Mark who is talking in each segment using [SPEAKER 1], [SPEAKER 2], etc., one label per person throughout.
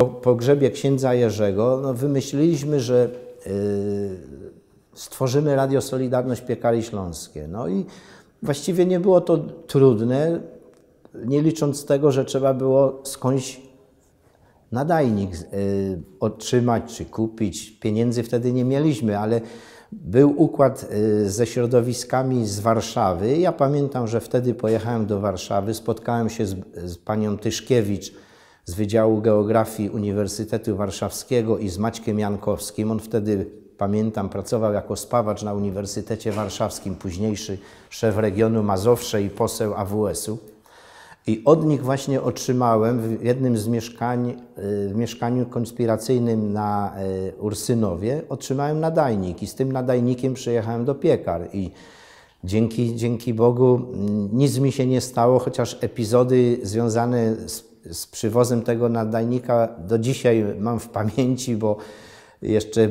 [SPEAKER 1] Po pogrzebie księdza Jerzego no, wymyśliliśmy, że y, stworzymy Radio Solidarność Piekari Śląskie. No i właściwie nie było to trudne, nie licząc tego, że trzeba było skądś nadajnik y, otrzymać czy kupić. Pieniędzy wtedy nie mieliśmy, ale był układ y, ze środowiskami z Warszawy. Ja pamiętam, że wtedy pojechałem do Warszawy, spotkałem się z, z panią Tyszkiewicz, z Wydziału Geografii Uniwersytetu Warszawskiego i z Maćkiem Jankowskim. On wtedy, pamiętam, pracował jako spawacz na Uniwersytecie Warszawskim, późniejszy szef regionu Mazowsze i poseł AWS-u. I od nich właśnie otrzymałem w jednym z mieszkań, y, w mieszkaniu konspiracyjnym na y, Ursynowie, otrzymałem nadajnik i z tym nadajnikiem przyjechałem do piekar. I dzięki, dzięki Bogu mm, nic mi się nie stało, chociaż epizody związane z z przywozem tego nadajnika do dzisiaj mam w pamięci, bo jeszcze e,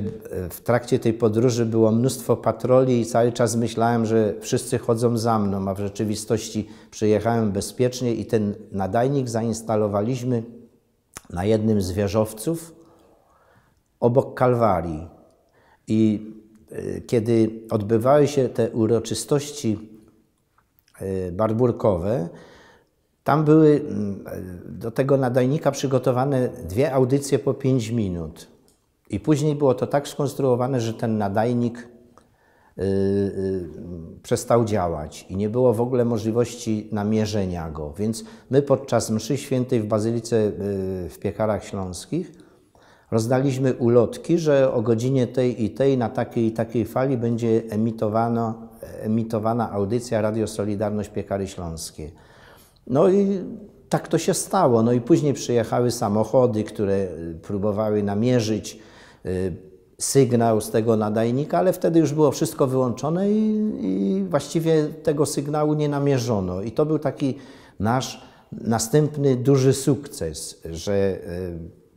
[SPEAKER 1] w trakcie tej podróży było mnóstwo patroli i cały czas myślałem, że wszyscy chodzą za mną, a w rzeczywistości przyjechałem bezpiecznie i ten nadajnik zainstalowaliśmy na jednym z wieżowców obok Kalwarii. I e, kiedy odbywały się te uroczystości e, barburkowe, tam były mm, do tego nadajnika przygotowane dwie audycje po 5 minut. I później było to tak skonstruowane, że ten nadajnik yy, yy, przestał działać i nie było w ogóle możliwości namierzenia go. Więc my podczas mszy świętej w Bazylice yy, w Piekarach Śląskich rozdaliśmy ulotki, że o godzinie tej i tej na takiej i takiej fali będzie emitowano, emitowana audycja Radio Solidarność Piekary Śląskie. No i tak to się stało. No i później przyjechały samochody, które y, próbowały namierzyć y, sygnał z tego nadajnika, ale wtedy już było wszystko wyłączone i, i właściwie tego sygnału nie namierzono. I to był taki nasz następny duży sukces, że y,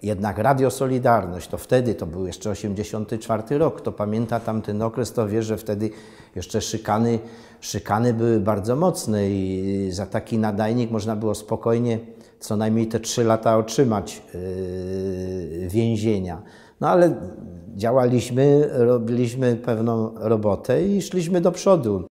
[SPEAKER 1] jednak Radio Solidarność, to wtedy, to był jeszcze 84 rok, to pamięta tamten okres, to wie, że wtedy jeszcze szykany, szykany były bardzo mocne i za taki nadajnik można było spokojnie co najmniej te 3 lata otrzymać yy, więzienia. No ale działaliśmy, robiliśmy pewną robotę i szliśmy do przodu.